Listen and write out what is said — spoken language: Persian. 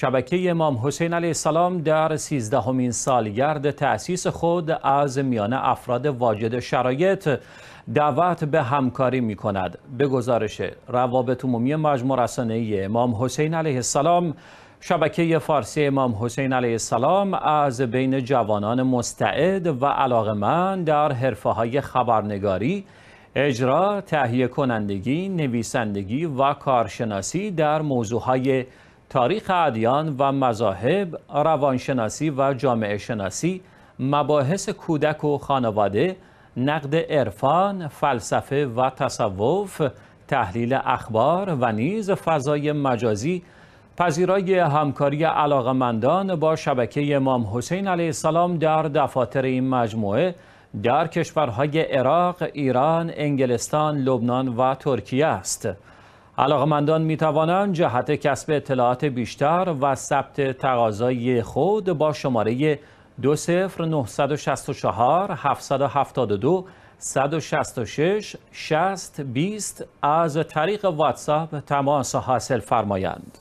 شبکه امام حسین علیه السلام در سیزدهمین سالگرد تأسیس خود از میان افراد واجد شرایط دعوت به همکاری می کند. به گزارش روابط عمومی مجموع رسانه امام حسین علیه السلام شبکه فارسی امام حسین علیه السلام از بین جوانان مستعد و من در حرفه های خبرنگاری، اجرا، تهیه کنندگی، نویسندگی و کارشناسی در موضوع های تاریخ ادیان و مذاهب، روانشناسی و جامعه شناسی، مباحث کودک و خانواده، نقد عرفان، فلسفه و تصوف، تحلیل اخبار و نیز فضای مجازی پذیرای همکاری علاقمندان با شبکه امام حسین علیه السلام در دفاتر این مجموعه در کشورهای عراق، ایران، انگلستان، لبنان و ترکیه است. علاقمندان می توانند جهت کسب اطلاعات بیشتر و ثبت تقاضای خود با شماره 20964 772 166 60 20 از طریق واتساپ تماس حاصل فرمایند.